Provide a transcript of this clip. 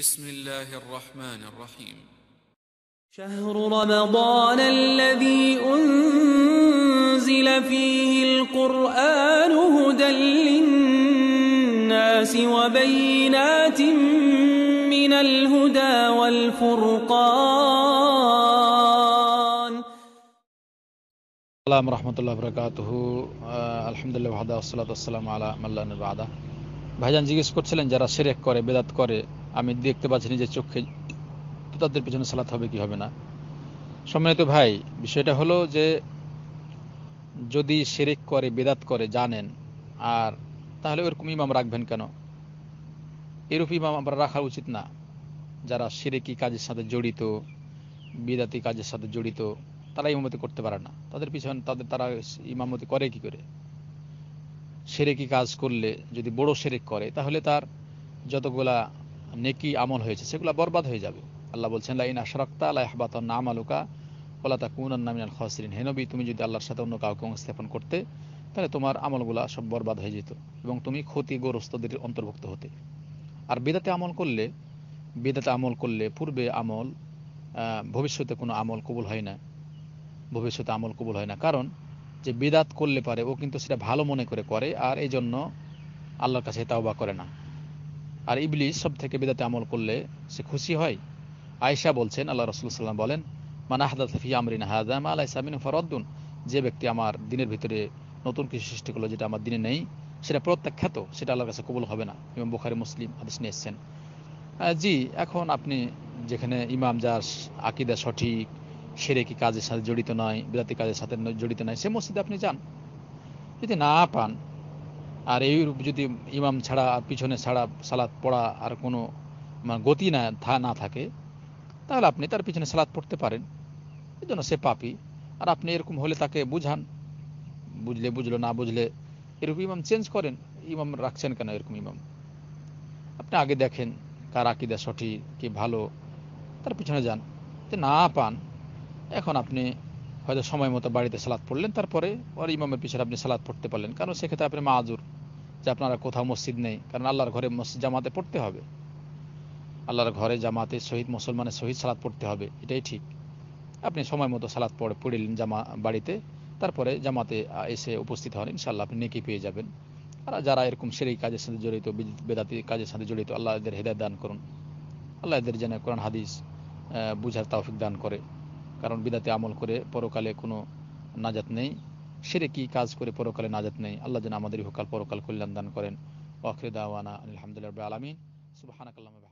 بسم الله الرحمن الرحيم شهر رمضان الذي أنزل فيه القرآن هدى للناس وبينات من الهدى والفرقان السلام ورحمة الله وبركاته آه، الحمد لله وحده والصلاة والسلام على من لا نبعده ভাইজান জিজ্ঞেস করছিলেন যারা শিরেক করে বেদাত করে আমি দেখতে পাচ্ছি নিজের চোখে তো তাদের পেছনে সালাত হবে কি হবে না সম্মানিত ভাই বিষয়টা হলো যে যদি সেরেক করে বেদাত করে জানেন আর তাহলে ওরকম ইমাম রাখবেন কেন এরূপ ইমাম আমরা রাখা উচিত না যারা সেরেকি কাজের সাথে জড়িত বিদাতি কাজের সাথে জড়িত তারা ইমামতি করতে পারে না তাদের পিছনে তাদের তারা ইমামতি করে কি করে সেরেকি কাজ করলে যদি বড় সেরেক করে তাহলে তার যতগুলা নেকি আমল হয়েছে সেগুলো বরবাদ হয়ে যাবে আল্লাহ বলছেন লাইন আশরাক্তা আল্লাহ আহবাতন নাম আলুকা ওলাতা কুনান নামিনাল খসরিন হেনবি তুমি যদি আল্লাহর সাথে অন্য কাউকে অংস্থাপন করতে তাহলে তোমার আমলগুলা সব বরবাদ হয়ে যেত এবং তুমি ক্ষতিগ্রস্তদের অন্তর্ভুক্ত হতে আর বেদাতে আমল করলে বেদাতে আমল করলে পূর্বে আমল ভবিষ্যতে কোনো আমল কবুল হয় না ভবিষ্যতে আমল কবুল হয় না কারণ যে বেদাত করলে পারে ও কিন্তু সেটা ভালো মনে করে করে আর এই জন্য আল্লাহর কাছে তাওবা করে না আর ইবলিস সব থেকে বেদাতে আমল করলে সে খুশি হয় আয়েশা বলছেন আল্লাহ রসুল সাল্লাম বলেন মানা আমরিন হাজাম আল্লাহ সামিন ফরদ্দুন যে ব্যক্তি আমার দিনের ভিতরে নতুন কিছু সৃষ্টি করলো যেটা আমার দিনে নেই সেটা প্রত্যাখ্যাত সেটা আল্লাহর কাছে কবুল হবে না ইমাম বুখারি মুসলিম আদেশ নিয়ে এসছেন জি এখন আপনি যেখানে ইমাম যার আকিদা সঠিক সেরে কি কাজের সাথে জড়িত নয় বিরাতি কাজের সাথে জড়িত নয় সে মসজিদে আপনি যান যদি না পান আর এইরূপ যদি ইমাম ছাড়া আর পিছনে ছাড়া সালাদ পড়া আর কোনো মানে গতি না থা না থাকে তাহলে আপনি তার পিছনে সালাদ পড়তে পারেন এই জন্য সে পাপি আর আপনি এরকম হলে তাকে বুঝান বুঝলে বুঝলো না বুঝলে এরকম ইমাম চেঞ্জ করেন ইমাম রাখছেন কেন এরকম ইমাম আপনি আগে দেখেন কার আকিদা সঠিক কি ভালো তার পিছনে যান না পান এখন আপনি হয়তো সময় মতো বাড়িতে সালাদ পড়লেন তারপরে ওর ইমামের পিছনে আপনি সালাদ পড়তে পারলেন কারণ সেক্ষেত্রে আপনি মাজুর যে আপনারা কোথাও মসজিদ নেই কারণ আল্লাহর ঘরে মসজিদ জামাতে পড়তে হবে আল্লাহর ঘরে জামাতে শহীদ মুসলমানের শহীদ সালাদ পড়তে হবে এটাই ঠিক আপনি সময় মতো সালাদ পড়ে পড়িলেন জামা বাড়িতে তারপরে জামাতে এসে উপস্থিত হন ইনশাল্লাহ আপনি নেকি পেয়ে যাবেন আর যারা এরকম সেরেই কাজের সাথে জড়িত বেদাতি কাজের সাথে জড়িত আল্লাহ এদের হৃদয় দান করুন আল্লাহ এদের যেন কোরআন হাদিস বুঝার তাওফিক দান করে কারণ বিদাতে আমল করে পরকালে কোনো নাজাত নেই সেরে কি কাজ করে পরকালে নাজাত নেই আল্লাহ যেন আমাদের হকাল পরকাল কল্যাণ দান করেন দাওয়ানা আলহামদুলিল্লাহ আলমিন সুবাহ